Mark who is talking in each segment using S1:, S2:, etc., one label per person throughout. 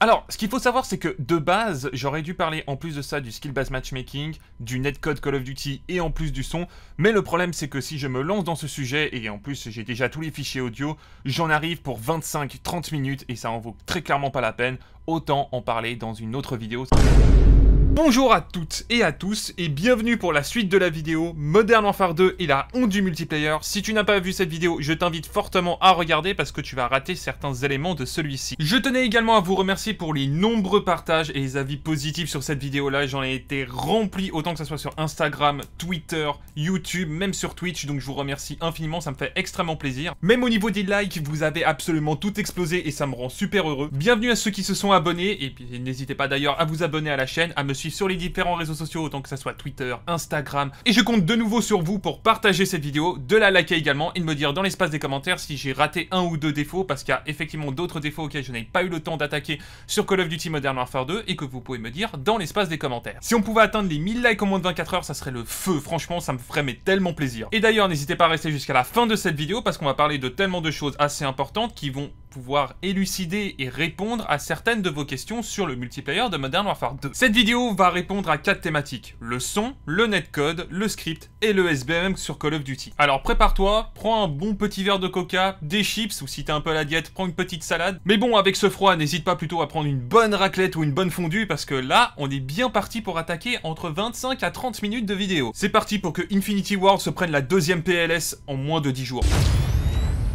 S1: Alors, ce qu'il faut savoir, c'est que de base, j'aurais dû parler en plus de ça du skill-based matchmaking, du netcode Call of Duty et en plus du son, mais le problème c'est que si je me lance dans ce sujet, et en plus j'ai déjà tous les fichiers audio, j'en arrive pour 25-30 minutes et ça en vaut très clairement pas la peine, autant en parler dans une autre vidéo. Bonjour à toutes et à tous et bienvenue pour la suite de la vidéo Modern Warfare 2 et la honte du multiplayer. Si tu n'as pas vu cette vidéo, je t'invite fortement à regarder parce que tu vas rater certains éléments de celui-ci. Je tenais également à vous remercier pour les nombreux partages et les avis positifs sur cette vidéo-là. J'en ai été rempli autant que ce soit sur Instagram, Twitter, YouTube, même sur Twitch. Donc je vous remercie infiniment, ça me fait extrêmement plaisir. Même au niveau des likes, vous avez absolument tout explosé et ça me rend super heureux. Bienvenue à ceux qui se sont abonnés et n'hésitez pas d'ailleurs à vous abonner à la chaîne, à me suivre sur les différents réseaux sociaux, autant que ce soit Twitter, Instagram. Et je compte de nouveau sur vous pour partager cette vidéo, de la liker également et de me dire dans l'espace des commentaires si j'ai raté un ou deux défauts, parce qu'il y a effectivement d'autres défauts auxquels je n'ai pas eu le temps d'attaquer sur Call of Duty Modern Warfare 2 et que vous pouvez me dire dans l'espace des commentaires. Si on pouvait atteindre les 1000 likes en moins de 24 heures, ça serait le feu, franchement, ça me ferait tellement plaisir. Et d'ailleurs, n'hésitez pas à rester jusqu'à la fin de cette vidéo parce qu'on va parler de tellement de choses assez importantes qui vont pouvoir élucider et répondre à certaines de vos questions sur le multiplayer de Modern Warfare 2. Cette vidéo va répondre à quatre thématiques. Le son, le netcode, le script et le SBM sur Call of Duty. Alors prépare-toi, prends un bon petit verre de coca, des chips ou si t'es un peu la diète, prends une petite salade. Mais bon, avec ce froid, n'hésite pas plutôt à prendre une bonne raclette ou une bonne fondue parce que là, on est bien parti pour attaquer entre 25 à 30 minutes de vidéo. C'est parti pour que Infinity World se prenne la deuxième PLS en moins de 10 jours.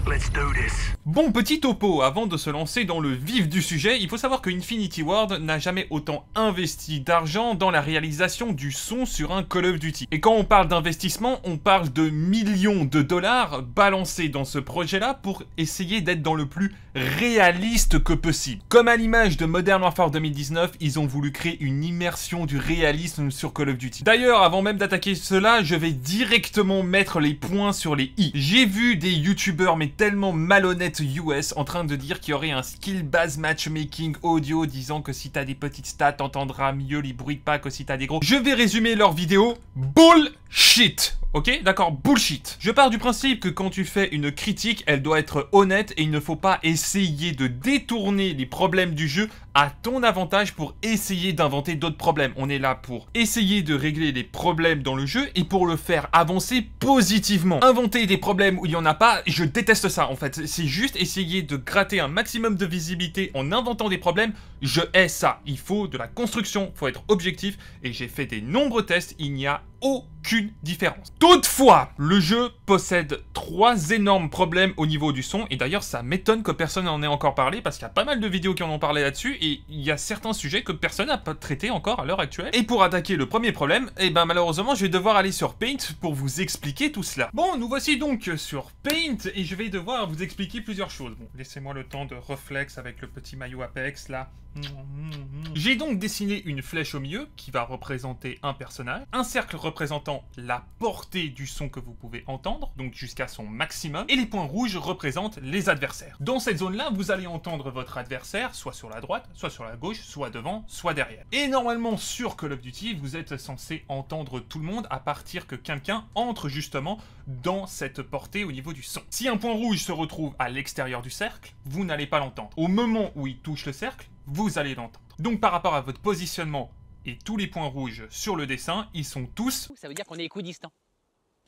S1: Let's do this. Bon petit topo, avant de se lancer dans le vif du sujet, il faut savoir que Infinity Ward n'a jamais autant investi d'argent dans la réalisation du son sur un Call of Duty. Et quand on parle d'investissement, on parle de millions de dollars balancés dans ce projet-là pour essayer d'être dans le plus réaliste que possible. Comme à l'image de Modern Warfare 2019, ils ont voulu créer une immersion du réalisme sur Call of Duty. D'ailleurs, avant même d'attaquer cela, je vais directement mettre les points sur les i. J'ai vu des youtubeurs mettre tellement malhonnête US en train de dire qu'il y aurait un skill base matchmaking audio disant que si t'as des petites stats, t'entendras mieux les bruits de pas que si t'as des gros. Je vais résumer leur vidéo. Bullshit Ok D'accord, bullshit. Je pars du principe que quand tu fais une critique, elle doit être honnête et il ne faut pas essayer de détourner les problèmes du jeu à ton avantage pour essayer d'inventer d'autres problèmes. On est là pour essayer de régler les problèmes dans le jeu et pour le faire avancer positivement. Inventer des problèmes où il n'y en a pas, je déteste ça en fait. C'est juste essayer de gratter un maximum de visibilité en inventant des problèmes, je hais ça. Il faut de la construction, faut être objectif et j'ai fait des nombreux tests, il n'y a aucune différence. Toutefois, le jeu possède trois énormes problèmes au niveau du son et d'ailleurs ça m'étonne que personne n'en ait encore parlé parce qu'il y a pas mal de vidéos qui en ont parlé là-dessus et il y a certains sujets que personne n'a pas traité encore à l'heure actuelle. Et pour attaquer le premier problème, et eh ben malheureusement je vais devoir aller sur Paint pour vous expliquer tout cela. Bon, nous voici donc sur Paint et je vais devoir vous expliquer plusieurs choses. Bon, laissez-moi le temps de Reflex avec le petit maillot Apex là. Mhm, mhm, mhm. J'ai donc dessiné une flèche au milieu qui va représenter un personnage, un cercle représentant la portée du son que vous pouvez entendre, donc jusqu'à son maximum, et les points rouges représentent les adversaires. Dans cette zone-là, vous allez entendre votre adversaire, soit sur la droite, soit sur la gauche, soit devant, soit derrière. Et normalement, sur Call of Duty, vous êtes censé entendre tout le monde à partir que quelqu'un entre justement dans cette portée au niveau du son. Si un point rouge se retrouve à l'extérieur du cercle, vous n'allez pas l'entendre. Au moment où il touche le cercle, vous allez l'entendre. Donc par rapport à votre positionnement et tous les points rouges sur le dessin, ils sont tous... Ça veut dire qu'on est équidistant.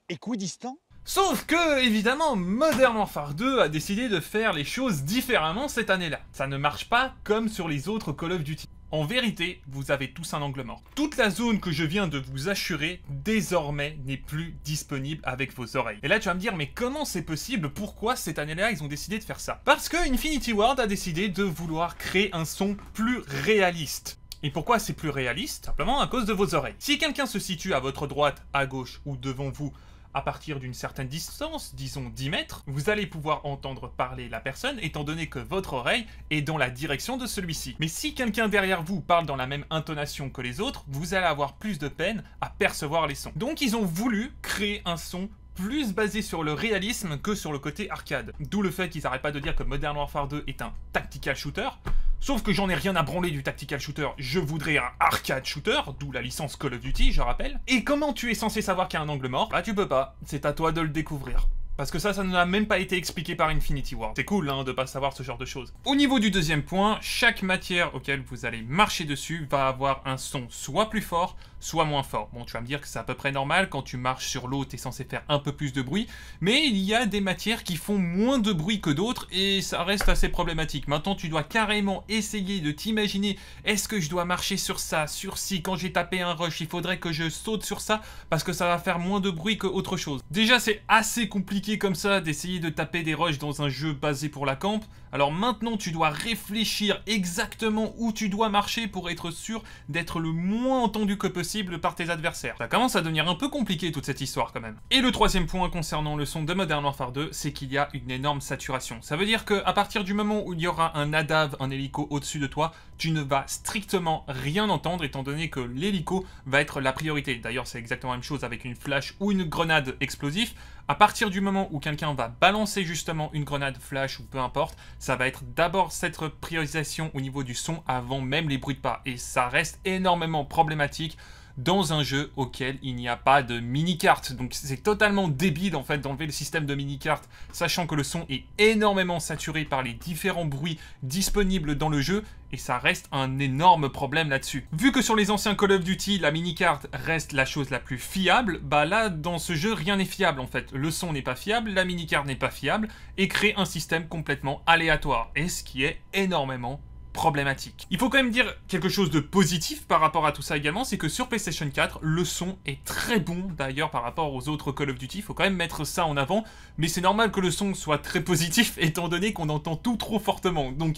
S1: Équidistant Sauf que, évidemment, Modern Warfare 2 a décidé de faire les choses différemment cette année-là. Ça ne marche pas comme sur les autres Call of Duty. En vérité, vous avez tous un angle mort. Toute la zone que je viens de vous assurer, désormais, n'est plus disponible avec vos oreilles. Et là, tu vas me dire, mais comment c'est possible Pourquoi cette année-là, ils ont décidé de faire ça Parce que Infinity Ward a décidé de vouloir créer un son plus réaliste. Et pourquoi c'est plus réaliste Simplement à cause de vos oreilles. Si quelqu'un se situe à votre droite, à gauche ou devant vous à partir d'une certaine distance, disons 10 mètres, vous allez pouvoir entendre parler la personne étant donné que votre oreille est dans la direction de celui-ci. Mais si quelqu'un derrière vous parle dans la même intonation que les autres, vous allez avoir plus de peine à percevoir les sons. Donc ils ont voulu créer un son plus basé sur le réalisme que sur le côté arcade. D'où le fait qu'ils n'arrêtent pas de dire que Modern Warfare 2 est un tactical shooter, Sauf que j'en ai rien à branler du tactical shooter, je voudrais un arcade shooter, d'où la licence Call of Duty, je rappelle. Et comment tu es censé savoir qu'il y a un angle mort Bah tu peux pas, c'est à toi de le découvrir. Parce que ça, ça n'a même pas été expliqué par Infinity War. C'est cool hein, de pas savoir ce genre de choses. Au niveau du deuxième point, chaque matière auquel vous allez marcher dessus va avoir un son soit plus fort, soit moins fort. Bon, tu vas me dire que c'est à peu près normal, quand tu marches sur l'eau, tu es censé faire un peu plus de bruit, mais il y a des matières qui font moins de bruit que d'autres et ça reste assez problématique. Maintenant, tu dois carrément essayer de t'imaginer, est-ce que je dois marcher sur ça, sur ci, quand j'ai tapé un rush, il faudrait que je saute sur ça parce que ça va faire moins de bruit que autre chose. Déjà, c'est assez compliqué comme ça d'essayer de taper des rushs dans un jeu basé pour la camp. Alors maintenant, tu dois réfléchir exactement où tu dois marcher pour être sûr d'être le moins entendu que possible par tes adversaires. Ça commence à devenir un peu compliqué toute cette histoire quand même. Et le troisième point concernant le son de Modern Warfare 2, c'est qu'il y a une énorme saturation. Ça veut dire que à partir du moment où il y aura un ADAV, un hélico au-dessus de toi, tu ne vas strictement rien entendre étant donné que l'hélico va être la priorité. D'ailleurs, c'est exactement la même chose avec une flash ou une grenade explosif. À partir du moment où quelqu'un va balancer justement une grenade flash ou peu importe, ça va être d'abord cette priorisation au niveau du son avant même les bruits de pas. Et ça reste énormément problématique dans un jeu auquel il n'y a pas de mini-carte. Donc c'est totalement débile en fait d'enlever le système de mini-carte, sachant que le son est énormément saturé par les différents bruits disponibles dans le jeu, et ça reste un énorme problème là-dessus. Vu que sur les anciens Call of Duty, la mini-carte reste la chose la plus fiable, bah là, dans ce jeu, rien n'est fiable en fait. Le son n'est pas fiable, la mini-carte n'est pas fiable, et crée un système complètement aléatoire, et ce qui est énormément il faut quand même dire quelque chose de positif par rapport à tout ça également, c'est que sur PlayStation 4, le son est très bon d'ailleurs par rapport aux autres Call of Duty, il faut quand même mettre ça en avant, mais c'est normal que le son soit très positif étant donné qu'on entend tout trop fortement. Donc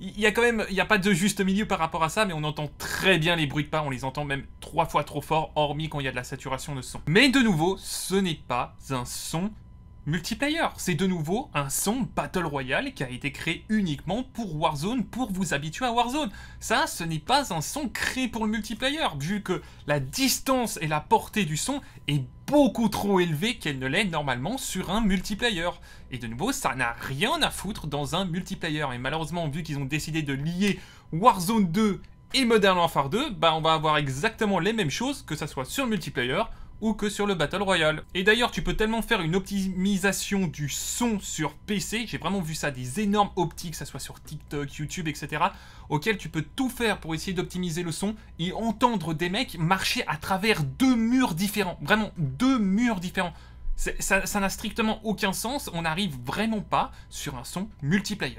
S1: il y a quand même, il n'y a pas de juste milieu par rapport à ça, mais on entend très bien les bruits de pas, on les entend même trois fois trop fort, hormis quand il y a de la saturation de son. Mais de nouveau, ce n'est pas un son Multiplayer, c'est de nouveau un son Battle Royale qui a été créé uniquement pour Warzone, pour vous habituer à Warzone. Ça, ce n'est pas un son créé pour le multiplayer, vu que la distance et la portée du son est beaucoup trop élevée qu'elle ne l'est normalement sur un multiplayer. Et de nouveau, ça n'a rien à foutre dans un multiplayer. Et malheureusement, vu qu'ils ont décidé de lier Warzone 2 et Modern Warfare 2, bah on va avoir exactement les mêmes choses, que ça soit sur multiplayer ou que sur le Battle Royale. Et d'ailleurs, tu peux tellement faire une optimisation du son sur PC, j'ai vraiment vu ça, des énormes optiques, que ce soit sur TikTok, YouTube, etc., auquel tu peux tout faire pour essayer d'optimiser le son et entendre des mecs marcher à travers deux murs différents. Vraiment, deux murs différents. Ça n'a strictement aucun sens, on n'arrive vraiment pas sur un son multiplayer.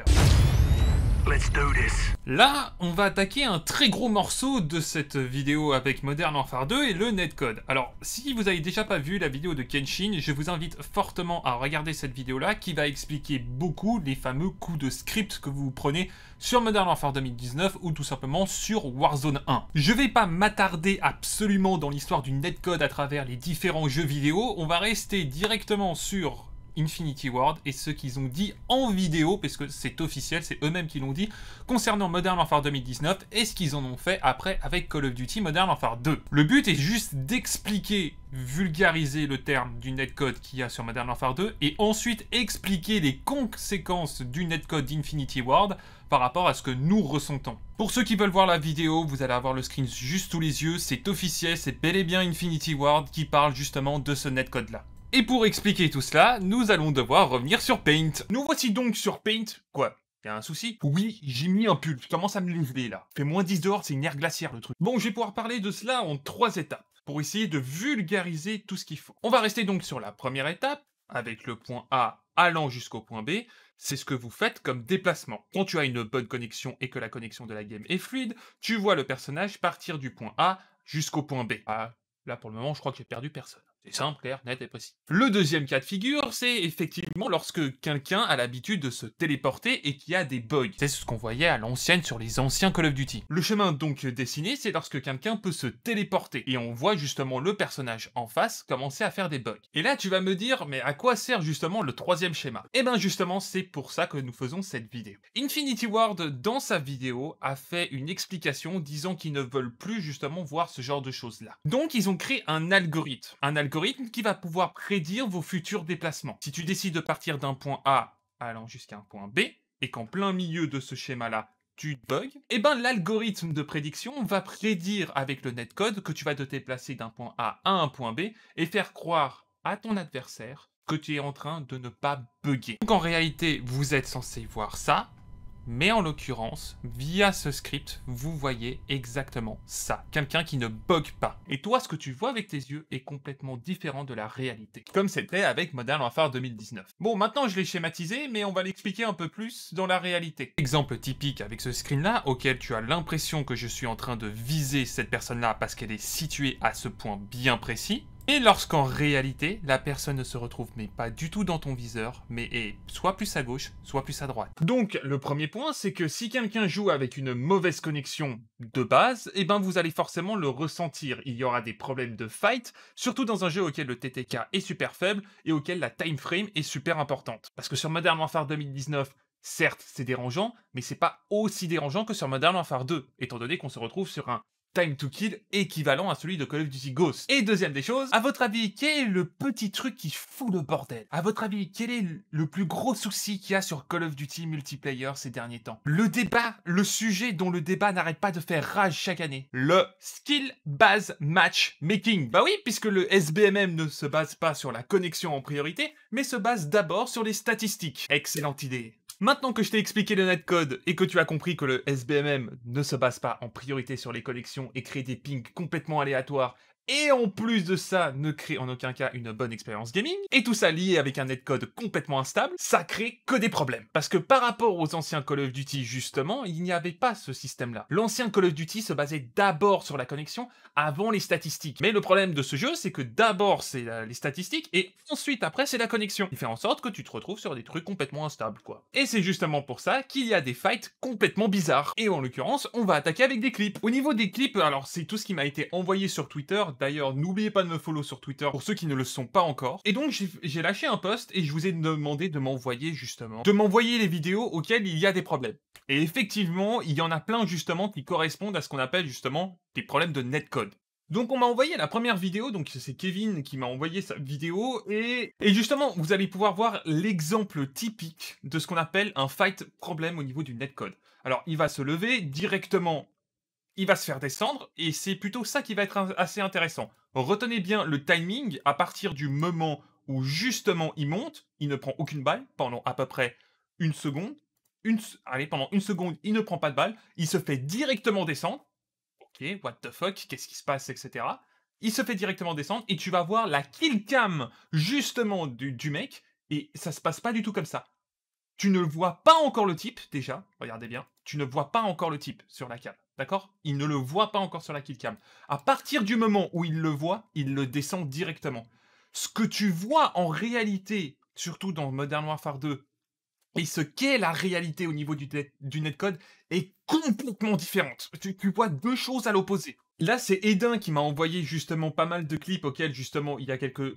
S1: Let's do this. Là, on va attaquer un très gros morceau de cette vidéo avec Modern Warfare 2 et le netcode. Alors, si vous avez déjà pas vu la vidéo de Kenshin, je vous invite fortement à regarder cette vidéo-là qui va expliquer beaucoup les fameux coups de script que vous prenez sur Modern Warfare 2019 ou tout simplement sur Warzone 1. Je vais pas m'attarder absolument dans l'histoire du netcode à travers les différents jeux vidéo, on va rester directement sur Infinity Ward et ce qu'ils ont dit en vidéo, parce que c'est officiel, c'est eux-mêmes qui l'ont dit, concernant Modern Warfare 2019 et ce qu'ils en ont fait après avec Call of Duty Modern Warfare 2. Le but est juste d'expliquer, vulgariser le terme du netcode qu'il y a sur Modern Warfare 2 et ensuite expliquer les conséquences du netcode d'Infinity Ward par rapport à ce que nous ressentons. Pour ceux qui veulent voir la vidéo, vous allez avoir le screen juste sous les yeux, c'est officiel, c'est bel et bien Infinity Ward qui parle justement de ce netcode là. Et pour expliquer tout cela, nous allons devoir revenir sur Paint. Nous voici donc sur Paint, quoi Y'a un souci Oui, j'ai mis un pull, je commence à me lever là. Fait moins 10 dehors, c'est une aire glaciaire le truc. Bon, je vais pouvoir parler de cela en trois étapes, pour essayer de vulgariser tout ce qu'il faut. On va rester donc sur la première étape, avec le point A allant jusqu'au point B, c'est ce que vous faites comme déplacement. Quand tu as une bonne connexion et que la connexion de la game est fluide, tu vois le personnage partir du point A jusqu'au point B. Ah, là pour le moment, je crois que j'ai perdu personne. C'est simple, clair, net et précis. Le deuxième cas de figure, c'est effectivement lorsque quelqu'un a l'habitude de se téléporter et qui a des bugs. C'est ce qu'on voyait à l'ancienne sur les anciens Call of Duty. Le chemin donc dessiné, c'est lorsque quelqu'un peut se téléporter et on voit justement le personnage en face commencer à faire des bugs. Et là, tu vas me dire, mais à quoi sert justement le troisième schéma Et eh ben justement, c'est pour ça que nous faisons cette vidéo. Infinity Ward, dans sa vidéo, a fait une explication disant qu'ils ne veulent plus justement voir ce genre de choses-là. Donc, ils ont créé un algorithme. Un algorithme qui va pouvoir prédire vos futurs déplacements. Si tu décides de partir d'un point A allant jusqu'à un point B, et qu'en plein milieu de ce schéma-là, tu bugs, et eh ben l'algorithme de prédiction va prédire avec le netcode que tu vas te déplacer d'un point A à un point B et faire croire à ton adversaire que tu es en train de ne pas bugger. Donc en réalité, vous êtes censé voir ça, mais en l'occurrence, via ce script, vous voyez exactement ça. Quelqu'un qui ne bug pas. Et toi, ce que tu vois avec tes yeux est complètement différent de la réalité. Comme c'était avec Modern Warfare 2019. Bon, maintenant je l'ai schématisé, mais on va l'expliquer un peu plus dans la réalité. Exemple typique avec ce screen-là, auquel tu as l'impression que je suis en train de viser cette personne-là parce qu'elle est située à ce point bien précis. Et lorsqu'en réalité, la personne ne se retrouve mais pas du tout dans ton viseur, mais est soit plus à gauche, soit plus à droite. Donc le premier point, c'est que si quelqu'un joue avec une mauvaise connexion de base, eh ben vous allez forcément le ressentir. Il y aura des problèmes de fight, surtout dans un jeu auquel le TTK est super faible et auquel la time frame est super importante. Parce que sur Modern Warfare 2019, Certes, c'est dérangeant, mais c'est pas aussi dérangeant que sur Modern Warfare 2, étant donné qu'on se retrouve sur un Time to Kill équivalent à celui de Call of Duty Ghost. Et deuxième des choses, à votre avis, quel est le petit truc qui fout le bordel À votre avis, quel est le plus gros souci qu'il y a sur Call of Duty multiplayer ces derniers temps Le débat, le sujet dont le débat n'arrête pas de faire rage chaque année. Le skill base match making. Bah oui, puisque le SBMM ne se base pas sur la connexion en priorité, mais se base d'abord sur les statistiques. Excellente idée. Maintenant que je t'ai expliqué le netcode et que tu as compris que le SBMM ne se base pas en priorité sur les collections et crée des pings complètement aléatoires et en plus de ça, ne crée en aucun cas une bonne expérience gaming, et tout ça lié avec un netcode complètement instable, ça crée que des problèmes. Parce que par rapport aux anciens Call of Duty, justement, il n'y avait pas ce système-là. L'ancien Call of Duty se basait d'abord sur la connexion, avant les statistiques. Mais le problème de ce jeu, c'est que d'abord c'est les statistiques, et ensuite après c'est la connexion. Il fait en sorte que tu te retrouves sur des trucs complètement instables, quoi. Et c'est justement pour ça qu'il y a des fights complètement bizarres. Et en l'occurrence, on va attaquer avec des clips. Au niveau des clips, alors c'est tout ce qui m'a été envoyé sur Twitter D'ailleurs, n'oubliez pas de me follow sur Twitter pour ceux qui ne le sont pas encore. Et donc, j'ai lâché un post et je vous ai demandé de m'envoyer justement, de m'envoyer les vidéos auxquelles il y a des problèmes. Et effectivement, il y en a plein justement qui correspondent à ce qu'on appelle justement des problèmes de netcode. Donc on m'a envoyé la première vidéo, donc c'est Kevin qui m'a envoyé sa vidéo, et, et justement, vous allez pouvoir voir l'exemple typique de ce qu'on appelle un fight problème au niveau du netcode. Alors il va se lever directement il va se faire descendre, et c'est plutôt ça qui va être assez intéressant. Retenez bien le timing à partir du moment où justement il monte, il ne prend aucune balle pendant à peu près une seconde. allez, pendant une seconde, il ne prend pas de balle, il se fait directement descendre. Ok, what the fuck, qu'est-ce qui se passe, etc. Il se fait directement descendre et tu vas voir la kill cam justement du, mec et ça se passe pas du tout comme ça. Tu ne vois pas encore le type déjà, regardez bien, tu ne vois pas encore le type sur la cam. D'accord Il ne le voit pas encore sur la killcam. À partir du moment où il le voit, il le descend directement. Ce que tu vois en réalité, surtout dans Modern Warfare 2, et ce qu'est la réalité au niveau du, netcode est complètement différente. Tu, tu vois deux choses à l'opposé. Là, c'est Edin qui m'a envoyé justement pas mal de clips auxquels justement il y a quelques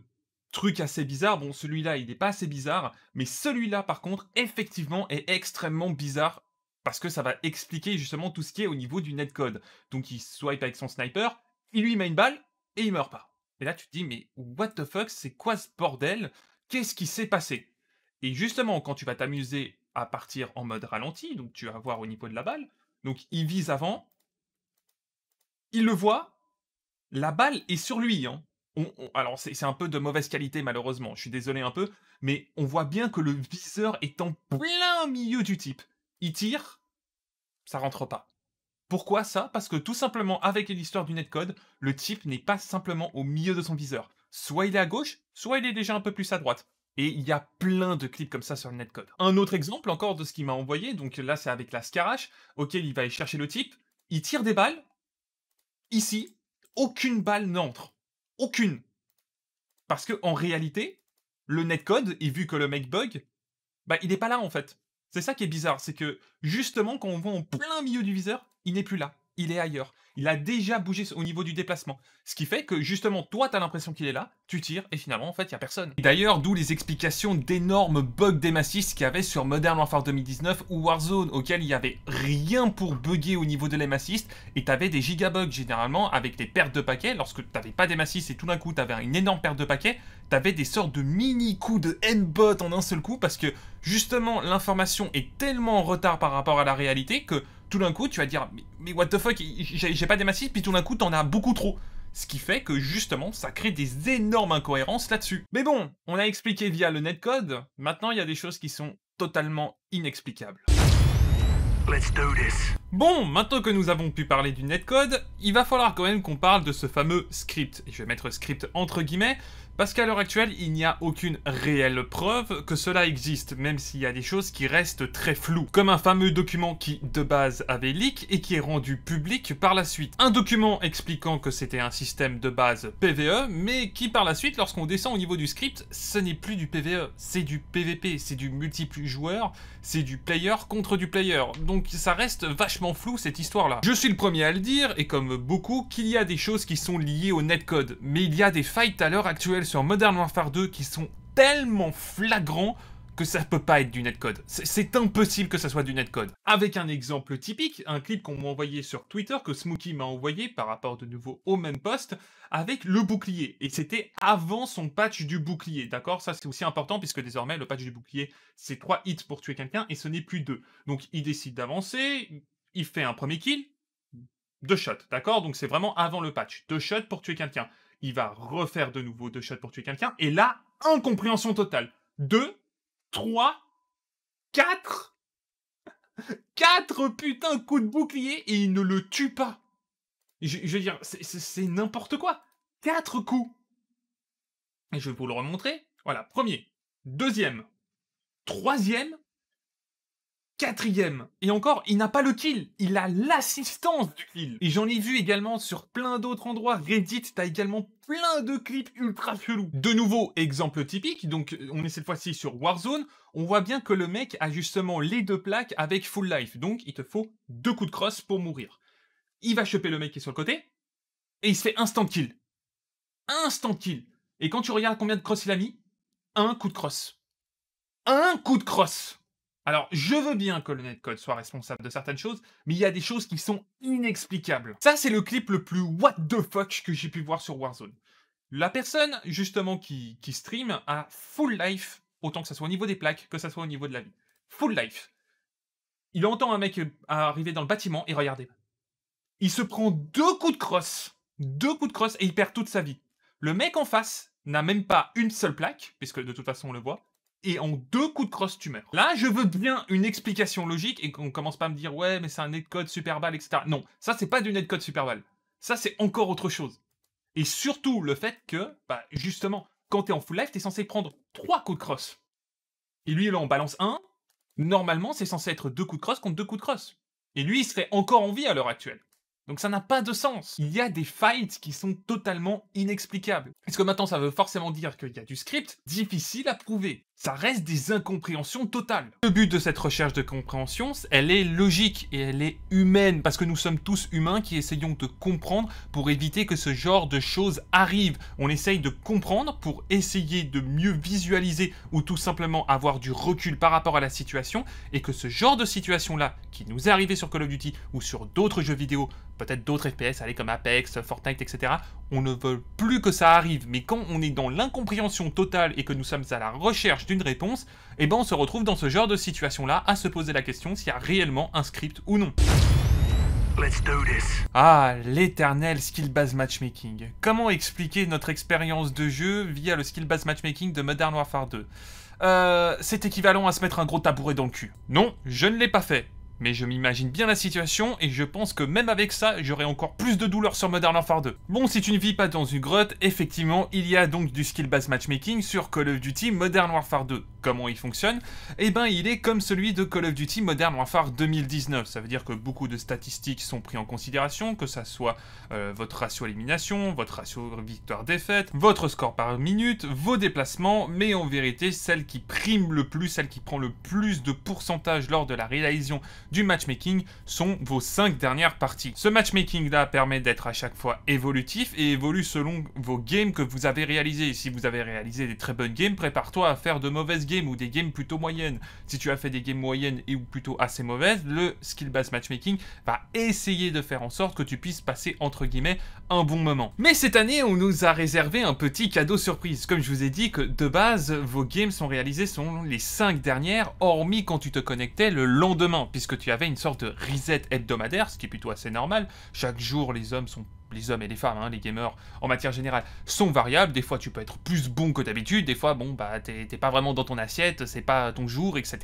S1: trucs assez bizarres. Bon, celui-là, il n'est pas assez bizarre, mais celui-là, par contre, effectivement, est extrêmement bizarre parce que ça va expliquer justement tout ce qui est au niveau du netcode. Donc il swipe avec son sniper, il lui met une balle et il meurt pas. Et là tu te dis mais what the fuck, c'est quoi ce bordel Qu'est-ce qui s'est passé Et justement quand tu vas t'amuser à partir en mode ralenti, donc tu vas voir au niveau de la balle, donc il vise avant, il le voit, la balle est sur lui. Hein. alors c'est un peu de mauvaise qualité malheureusement, je suis désolé un peu, mais on voit bien que le viseur est en plein milieu du type il tire, ça rentre pas. Pourquoi ça Parce que tout simplement, avec l'histoire du netcode, le type n'est pas simplement au milieu de son viseur. Soit il est à gauche, soit il est déjà un peu plus à droite. Et il y a plein de clips comme ça sur le netcode. Un autre exemple encore de ce qu'il m'a envoyé, donc là c'est avec la Scarache, auquel il va aller chercher le type, il tire des balles, ici, aucune balle n'entre. Aucune. Parce que en réalité, le netcode, et vu que le mec bug, bah il n'est pas là en fait. C'est ça qui est bizarre, c'est que justement, quand on voit en plein milieu du viseur, il n'est plus là il est ailleurs. Il a déjà bougé au niveau du déplacement. Ce qui fait que justement, toi, tu as l'impression qu'il est là, tu tires, et finalement, en fait, il n'y a personne. D'ailleurs, d'où les explications d'énormes bugs des qu'il y avait sur Modern Warfare 2019 ou Warzone, auquel il n'y avait rien pour bugger au niveau de lm et tu avais des gigabugs généralement avec des pertes de paquets. Lorsque tu n'avais pas des et tout d'un coup, tu avais une énorme perte de paquets, tu avais des sortes de mini coups de N-bot en un seul coup, parce que justement, l'information est tellement en retard par rapport à la réalité que tout d'un coup, tu vas dire, mais, what the fuck, j'ai pas des massifs, puis tout d'un coup, t'en as beaucoup trop. Ce qui fait que justement, ça crée des énormes incohérences là-dessus. Mais bon, on a expliqué via le netcode, maintenant il y a des choses qui sont totalement inexplicables. Let's do this. Bon, maintenant que nous avons pu parler du netcode, il va falloir quand même qu'on parle de ce fameux script. Et je vais mettre script entre guillemets, parce qu'à l'heure actuelle, il n'y a aucune réelle preuve que cela existe, même s'il y a des choses qui restent très floues, comme un fameux document qui, de base, avait leak et qui est rendu public par la suite. Un document expliquant que c'était un système de base PVE, mais qui par la suite, lorsqu'on descend au niveau du script, ce n'est plus du PVE, c'est du PVP, c'est du multiple joueur, c'est du player contre du player, donc ça reste vachement flou cette histoire-là. Je suis le premier à le dire, et comme beaucoup, qu'il y a des choses qui sont liées au netcode, mais il y a des fights à l'heure actuelle sur Modern Warfare 2 qui sont tellement flagrants que ça peut pas être du netcode. C'est impossible que ça soit du netcode. Avec un exemple typique, un clip qu'on m'a envoyé sur Twitter, que Smokey m'a envoyé par rapport de nouveau au même poste, avec le bouclier. Et c'était avant son patch du bouclier, d'accord Ça c'est aussi important puisque désormais le patch du bouclier, c'est trois hits pour tuer quelqu'un et ce n'est plus deux. Donc il décide d'avancer, il fait un premier kill, deux shots, d'accord Donc c'est vraiment avant le patch, deux shots pour tuer quelqu'un il va refaire de nouveau deux shots pour tuer quelqu'un. Et là, incompréhension totale. Deux... Trois... Quatre... Quatre putains coups de bouclier et il ne le tue pas. Je, veux dire, c'est n'importe quoi. Quatre coups. Et je vais vous le remontrer. Voilà, premier, deuxième, troisième, quatrième. Et encore, il n'a pas le kill, il a l'assistance du kill. Et j'en ai vu également sur plein d'autres endroits. Reddit, t'as également plein de clips ultra chelous. De nouveau, exemple typique, donc euh, on est cette fois-ci sur Warzone, on voit bien que le mec a justement les deux plaques avec full life, donc il te faut deux coups de crosse pour mourir. Il va choper le mec qui est sur le côté, et il se fait instant kill. Instant kill. Et quand tu regardes combien de cross il a mis, un coup de crosse. Un coup de crosse alors, je veux bien que le netcode soit responsable de certaines choses, mais il y a des choses qui sont inexplicables. Ça, c'est le clip le plus what the fuck que j'ai pu voir sur Warzone. La personne, justement, qui, qui stream a full life, autant que ça soit au niveau des plaques, que ça soit au niveau de la vie. Full life. Il entend un mec euh, arriver dans le bâtiment et regardez. Il se prend deux coups de crosse, deux coups de crosse et il perd toute sa vie. Le mec en face n'a même pas une seule plaque, puisque de toute façon on le voit, et en deux coups de crosse tu meurs. Là, je veux bien une explication logique et qu'on commence pas à me dire ouais, mais c'est un netcode ball, etc. Non, ça c'est pas du netcode superbal. Ça c'est encore autre chose. Et surtout le fait que, bah, justement, quand t'es en full life, t'es censé prendre trois coups de crosse. Et lui, là, on balance un. Normalement, c'est censé être deux coups de crosse contre deux coups de crosse. Et lui, il serait encore en vie à l'heure actuelle. Donc ça n'a pas de sens. Il y a des fights qui sont totalement inexplicables. est que maintenant ça veut forcément dire qu'il y a du script Difficile à prouver ça reste des incompréhensions totales. Le but de cette recherche de compréhension, elle est logique et elle est humaine, parce que nous sommes tous humains qui essayons de comprendre pour éviter que ce genre de choses arrive. On essaye de comprendre pour essayer de mieux visualiser ou tout simplement avoir du recul par rapport à la situation, et que ce genre de situation-là, qui nous est arrivé sur Call of Duty ou sur d'autres jeux vidéo, peut-être d'autres FPS, allez comme Apex, Fortnite, etc. On ne veut plus que ça arrive, mais quand on est dans l'incompréhension totale et que nous sommes à la recherche d'une réponse, et eh ben on se retrouve dans ce genre de situation-là à se poser la question s'il y a réellement un script ou non. Ah, l'éternel skill-based matchmaking. Comment expliquer notre expérience de jeu via le skill-based matchmaking de Modern Warfare 2 euh, c'est équivalent à se mettre un gros tabouret dans le cul. Non, je ne l'ai pas fait. Mais je m'imagine bien la situation et je pense que même avec ça, j'aurai encore plus de douleur sur Modern Warfare 2. Bon, si tu ne vis pas dans une grotte, effectivement, il y a donc du skill-based matchmaking sur Call of Duty Modern Warfare 2. Comment il fonctionne Eh bien, il est comme celui de Call of Duty Modern Warfare 2019. Ça veut dire que beaucoup de statistiques sont prises en considération, que ça soit euh, votre ratio élimination, votre ratio victoire-défaite, votre score par minute, vos déplacements, mais en vérité, celle qui prime le plus, celle qui prend le plus de pourcentage lors de la réalisation du matchmaking sont vos cinq dernières parties. Ce matchmaking-là permet d'être à chaque fois évolutif et évolue selon vos games que vous avez réalisés. Si vous avez réalisé des très bonnes games, prépare-toi à faire de mauvaises games ou des games plutôt moyennes. Si tu as fait des games moyennes et ou plutôt assez mauvaises, le skill-based matchmaking va essayer de faire en sorte que tu puisses passer entre guillemets un bon moment. Mais cette année, on nous a réservé un petit cadeau surprise. Comme je vous ai dit que de base, vos games sont réalisés selon les cinq dernières, hormis quand tu te connectais le lendemain, puisque tu avais une sorte de reset hebdomadaire, ce qui est plutôt assez normal. Chaque jour, les hommes sont les hommes et les femmes, hein, les gamers en matière générale, sont variables. Des fois, tu peux être plus bon que d'habitude, des fois, bon, bah, t'es pas vraiment dans ton assiette, c'est pas ton jour, etc.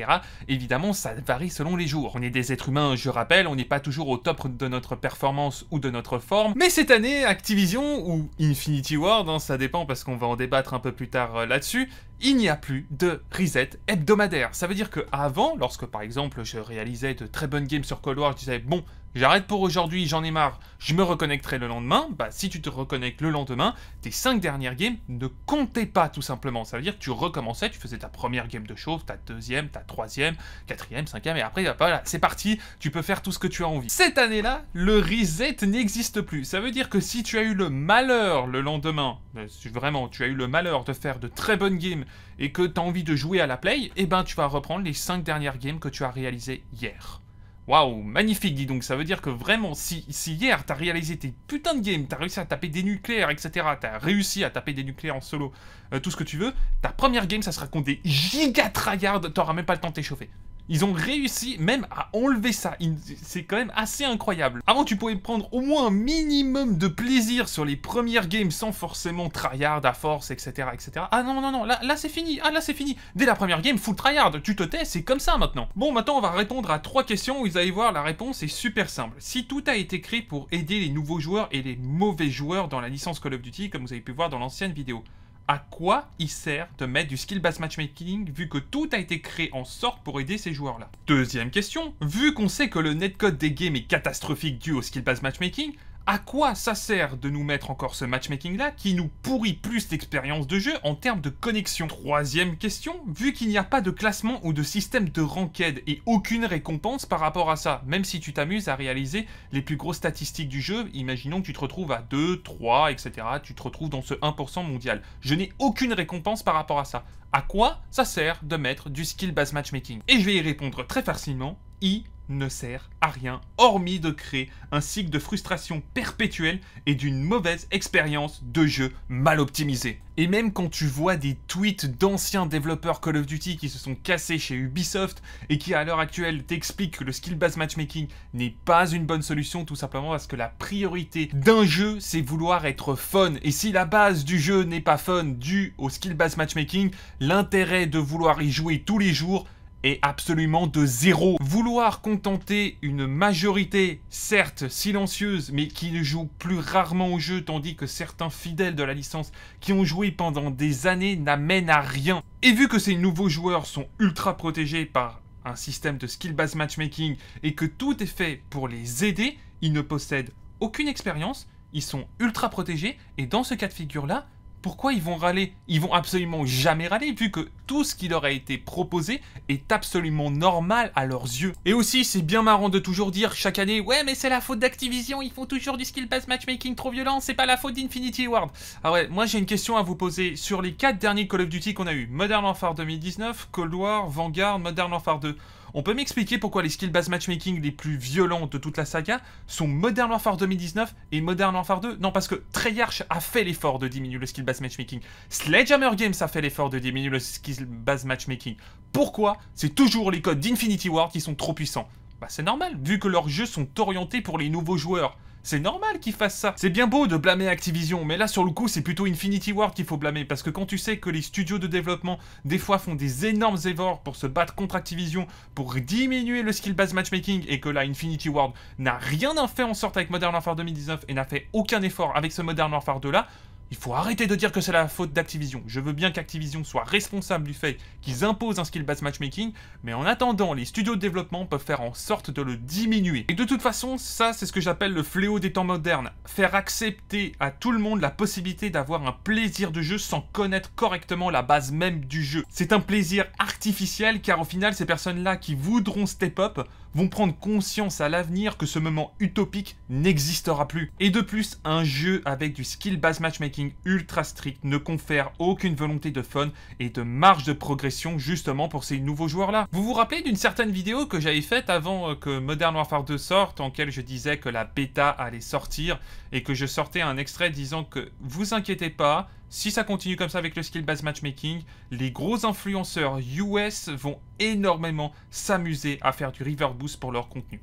S1: Évidemment, ça varie selon les jours. On est des êtres humains, je rappelle, on n'est pas toujours au top de notre performance ou de notre forme. Mais cette année, Activision, ou Infinity Ward, hein, ça dépend parce qu'on va en débattre un peu plus tard euh, là-dessus, il n'y a plus de reset hebdomadaire. Ça veut dire que avant, lorsque par exemple je réalisais de très bonnes games sur of War, je disais, bon, J'arrête pour aujourd'hui, j'en ai marre, je me reconnecterai le lendemain. Bah, si tu te reconnectes le lendemain, tes 5 dernières games ne comptaient pas tout simplement. Ça veut dire que tu recommençais, tu faisais ta première game de chauffe, ta deuxième, ta troisième, quatrième, cinquième, et après, voilà, c'est parti, tu peux faire tout ce que tu as envie. Cette année-là, le reset n'existe plus. Ça veut dire que si tu as eu le malheur le lendemain, euh, vraiment, tu as eu le malheur de faire de très bonnes games et que tu as envie de jouer à la play, eh ben, tu vas reprendre les 5 dernières games que tu as réalisées hier. Waouh, magnifique, dis donc. Ça veut dire que vraiment, si, si hier, t'as réalisé tes putains de games, t'as réussi à taper des nucléaires, etc., t'as réussi à taper des nucléaires en solo, euh, tout ce que tu veux, ta première game, ça sera contre des giga tryhards, t'auras même pas le temps de t'échauffer. Ils ont réussi même à enlever ça. C'est quand même assez incroyable. Avant, tu pouvais prendre au moins un minimum de plaisir sur les premières games sans forcément tryhard à force, etc. etc. Ah non, non, non, là, là c'est fini. Ah là, c'est fini. Dès la première game, full tryhard. Tu te tais, c'est comme ça maintenant. Bon, maintenant, on va répondre à trois questions. Vous allez voir, la réponse est super simple. Si tout a été créé pour aider les nouveaux joueurs et les mauvais joueurs dans la licence Call of Duty, comme vous avez pu voir dans l'ancienne vidéo à quoi il sert de mettre du skill-based matchmaking vu que tout a été créé en sorte pour aider ces joueurs-là Deuxième question, vu qu'on sait que le netcode des games est catastrophique dû au skill-based matchmaking, à quoi ça sert de nous mettre encore ce matchmaking-là qui nous pourrit plus d'expérience de jeu en termes de connexion Troisième question, vu qu'il n'y a pas de classement ou de système de ranked et aucune récompense par rapport à ça, même si tu t'amuses à réaliser les plus grosses statistiques du jeu, imaginons que tu te retrouves à 2, 3, etc., tu te retrouves dans ce 1% mondial. Je n'ai aucune récompense par rapport à ça. À quoi ça sert de mettre du skill-based matchmaking Et je vais y répondre très facilement, I ne sert à rien, hormis de créer un cycle de frustration perpétuelle et d'une mauvaise expérience de jeu mal optimisée. Et même quand tu vois des tweets d'anciens développeurs Call of Duty qui se sont cassés chez Ubisoft et qui à l'heure actuelle t'expliquent que le skill-based matchmaking n'est pas une bonne solution tout simplement parce que la priorité d'un jeu c'est vouloir être fun. Et si la base du jeu n'est pas fun due au skill-based matchmaking, l'intérêt de vouloir y jouer tous les jours est absolument de zéro. Vouloir contenter une majorité, certes silencieuse, mais qui ne joue plus rarement au jeu, tandis que certains fidèles de la licence qui ont joué pendant des années n'amènent à rien. Et vu que ces nouveaux joueurs sont ultra protégés par un système de skill-based matchmaking et que tout est fait pour les aider, ils ne possèdent aucune expérience, ils sont ultra protégés, et dans ce cas de figure-là, pourquoi ils vont râler Ils vont absolument jamais râler vu que tout ce qui leur a été proposé est absolument normal à leurs yeux. Et aussi, c'est bien marrant de toujours dire chaque année « Ouais, mais c'est la faute d'Activision, ils font toujours du skill-based matchmaking trop violent, c'est pas la faute d'Infinity Ward ». Ah ouais, moi j'ai une question à vous poser sur les 4 derniers Call of Duty qu'on a eu. Modern Warfare 2019, Cold War, Vanguard, Modern Warfare 2. On peut m'expliquer pourquoi les skill-based matchmaking les plus violents de toute la saga sont Modern Warfare 2019 et Modern Warfare 2 Non, parce que Treyarch a fait l'effort de diminuer le skill-based matchmaking. Sledgehammer Games a fait l'effort de diminuer le skill-based matchmaking. Pourquoi C'est toujours les codes d'Infinity War qui sont trop puissants. Bah c'est normal, vu que leurs jeux sont orientés pour les nouveaux joueurs. C'est normal qu'ils fassent ça. C'est bien beau de blâmer Activision, mais là sur le coup c'est plutôt Infinity Ward qu'il faut blâmer, parce que quand tu sais que les studios de développement des fois font des énormes efforts pour se battre contre Activision, pour diminuer le skill-based matchmaking, et que là Infinity Ward n'a rien à faire en sorte avec Modern Warfare 2019 et n'a fait aucun effort avec ce Modern Warfare 2 là, il faut arrêter de dire que c'est la faute d'Activision. Je veux bien qu'Activision soit responsable du fait qu'ils imposent un skill-based matchmaking, mais en attendant, les studios de développement peuvent faire en sorte de le diminuer. Et de toute façon, ça, c'est ce que j'appelle le fléau des temps modernes. Faire accepter à tout le monde la possibilité d'avoir un plaisir de jeu sans connaître correctement la base même du jeu. C'est un plaisir artificiel car au final, ces personnes-là qui voudront step-up vont prendre conscience à l'avenir que ce moment utopique n'existera plus. Et de plus, un jeu avec du skill-based matchmaking ultra strict ne confère aucune volonté de fun et de marge de progression justement pour ces nouveaux joueurs-là. Vous vous rappelez d'une certaine vidéo que j'avais faite avant euh, que Modern Warfare 2 sorte, en laquelle je disais que la bêta allait sortir et que je sortais un extrait disant que vous inquiétez pas, si ça continue comme ça avec le skill-based matchmaking, les gros influenceurs US vont énormément s'amuser à faire du river boost pour leur contenu.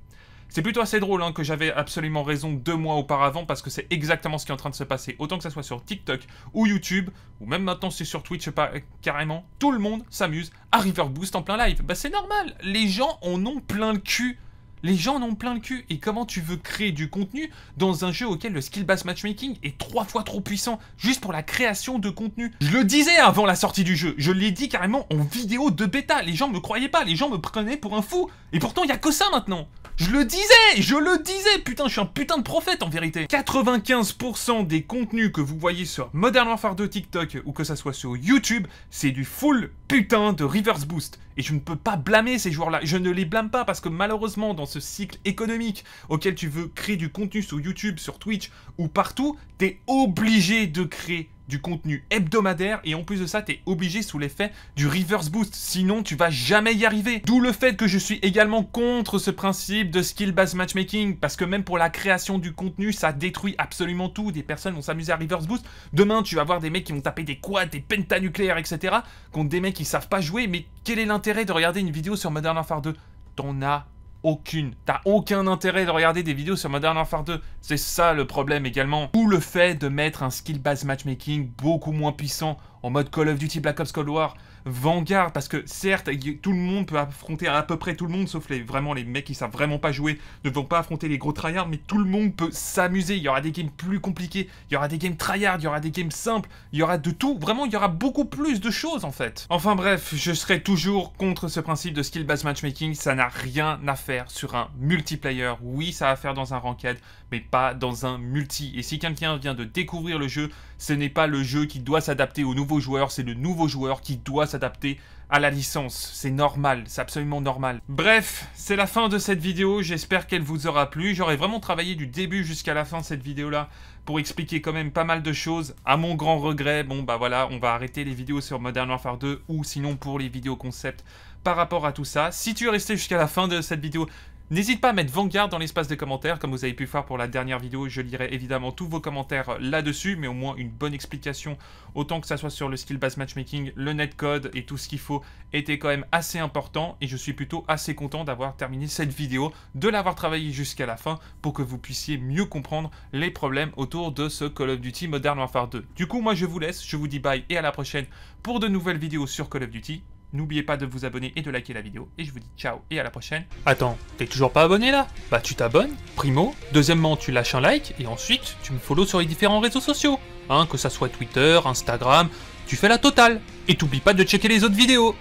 S1: C'est plutôt assez drôle hein, que j'avais absolument raison deux mois auparavant parce que c'est exactement ce qui est en train de se passer. Autant que ça soit sur TikTok ou YouTube, ou même maintenant c'est sur Twitch pas, euh, carrément, tout le monde s'amuse à River Boost en plein live. Bah c'est normal, les gens en ont plein le cul les gens en ont plein le cul. Et comment tu veux créer du contenu dans un jeu auquel le skill-based matchmaking est trois fois trop puissant juste pour la création de contenu Je le disais avant la sortie du jeu. Je l'ai dit carrément en vidéo de bêta. Les gens me croyaient pas. Les gens me prenaient pour un fou. Et pourtant, il y a que ça maintenant. Je le disais, je le disais, putain, je suis un putain de prophète en vérité. 95% des contenus que vous voyez sur Modern Warfare 2 TikTok ou que ça soit sur YouTube, c'est du full putain de reverse boost. Et je ne peux pas blâmer ces joueurs-là. Je ne les blâme pas parce que malheureusement, dans ce cycle économique auquel tu veux créer du contenu sur YouTube, sur Twitch ou partout, t'es obligé de créer du contenu hebdomadaire et en plus de ça, tu es obligé sous l'effet du reverse boost, sinon tu vas jamais y arriver. D'où le fait que je suis également contre ce principe de skill-based matchmaking, parce que même pour la création du contenu, ça détruit absolument tout. Des personnes vont s'amuser à reverse boost. Demain, tu vas voir des mecs qui vont taper des quads, des pentanucléaires, etc. contre des mecs qui savent pas jouer, mais quel est l'intérêt de regarder une vidéo sur Modern Warfare 2 T'en as aucune. T'as aucun intérêt de regarder des vidéos sur Modern Warfare 2. C'est ça le problème également. Ou le fait de mettre un skill-based matchmaking beaucoup moins puissant en mode Call of Duty Black Ops Cold War Vanguard, parce que certes, tout le monde peut affronter à peu près tout le monde, sauf les, vraiment les mecs qui savent vraiment pas jouer, ne vont pas affronter les gros tryhards, mais tout le monde peut s'amuser. Il y aura des games plus compliqués, il y aura des games tryhards, il y aura des games simples, il y aura de tout. Vraiment, il y aura beaucoup plus de choses en fait. Enfin bref, je serai toujours contre ce principe de skill-based matchmaking. Ça n'a rien à faire sur un multiplayer. Oui, ça a à faire dans un ranked mais pas dans un multi. Et si quelqu'un vient de découvrir le jeu, ce n'est pas le jeu qui doit s'adapter aux nouveaux joueurs, c'est le nouveau joueur qui doit s'adapter à la licence. C'est normal, c'est absolument normal. Bref, c'est la fin de cette vidéo, j'espère qu'elle vous aura plu. J'aurais vraiment travaillé du début jusqu'à la fin de cette vidéo-là pour expliquer quand même pas mal de choses. À mon grand regret, bon bah voilà, on va arrêter les vidéos sur Modern Warfare 2 ou sinon pour les vidéos concept par rapport à tout ça. Si tu es resté jusqu'à la fin de cette vidéo, N'hésite pas à mettre Vanguard dans l'espace des commentaires, comme vous avez pu faire pour la dernière vidéo, je lirai évidemment tous vos commentaires euh, là-dessus, mais au moins une bonne explication, autant que ça soit sur le skill-based matchmaking, le netcode et tout ce qu'il faut, était quand même assez important, et je suis plutôt assez content d'avoir terminé cette vidéo, de l'avoir travaillé jusqu'à la fin, pour que vous puissiez mieux comprendre les problèmes autour de ce Call of Duty Modern Warfare 2. Du coup, moi je vous laisse, je vous dis bye et à la prochaine pour de nouvelles vidéos sur Call of Duty. N'oubliez pas de vous abonner et de liker la vidéo. Et je vous dis ciao et à la prochaine. Attends, t'es toujours pas abonné là Bah tu t'abonnes, primo. Deuxièmement, tu lâches un like. Et ensuite, tu me follows sur les différents réseaux sociaux. Hein, que ça soit Twitter, Instagram. Tu fais la totale. Et t'oublies pas de checker les autres vidéos.